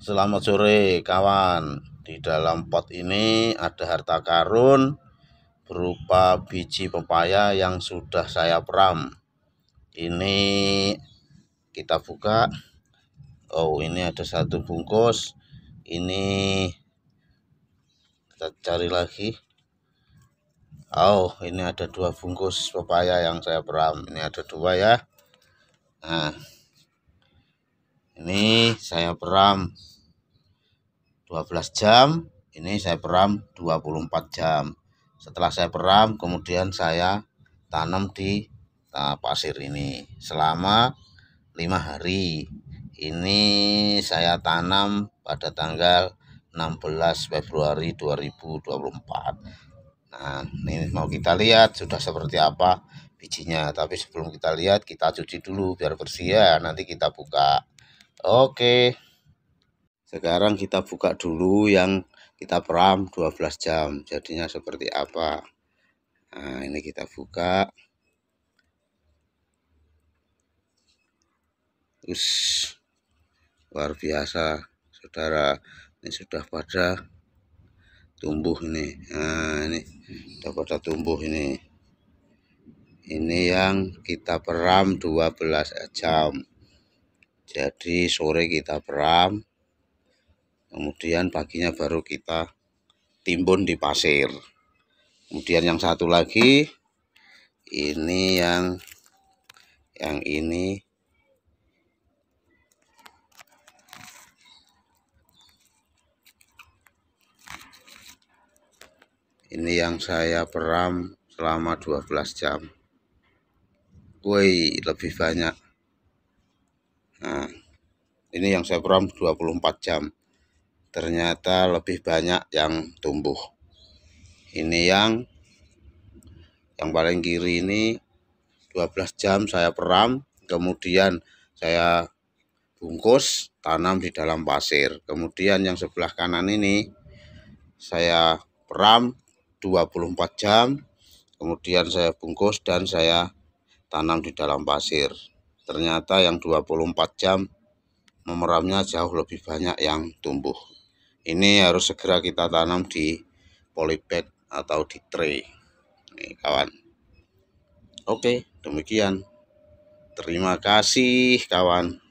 Selamat sore kawan Di dalam pot ini ada harta karun Berupa biji pepaya yang sudah saya peram Ini kita buka Oh ini ada satu bungkus Ini kita cari lagi Oh ini ada dua bungkus pepaya yang saya peram Ini ada dua ya Nah ini saya peram 12 jam ini saya peram 24 jam setelah saya peram kemudian saya tanam di nah, pasir ini selama lima hari ini saya tanam pada tanggal 16 Februari 2024 nah ini mau kita lihat sudah seperti apa bijinya tapi sebelum kita lihat kita cuci dulu biar bersih ya nanti kita buka Oke. Sekarang kita buka dulu yang kita peram 12 jam. Jadinya seperti apa? Nah, ini kita buka. Us. Luar biasa, Saudara. Ini sudah pada tumbuh ini. Nah, ini sudah pada tumbuh ini. Ini yang kita peram 12 jam. Jadi sore kita peram, kemudian paginya baru kita timbun di pasir. Kemudian yang satu lagi ini yang yang ini ini yang saya peram selama 12 jam. Woi, lebih banyak ini yang saya program 24 jam ternyata lebih banyak yang tumbuh ini yang yang paling kiri ini 12 jam saya peram kemudian saya bungkus tanam di dalam pasir kemudian yang sebelah kanan ini saya peram 24 jam kemudian saya bungkus dan saya tanam di dalam pasir ternyata yang 24 jam memeramnya jauh lebih banyak yang tumbuh. Ini harus segera kita tanam di polybag atau di tray. Nih, kawan. Oke, demikian. Terima kasih, kawan.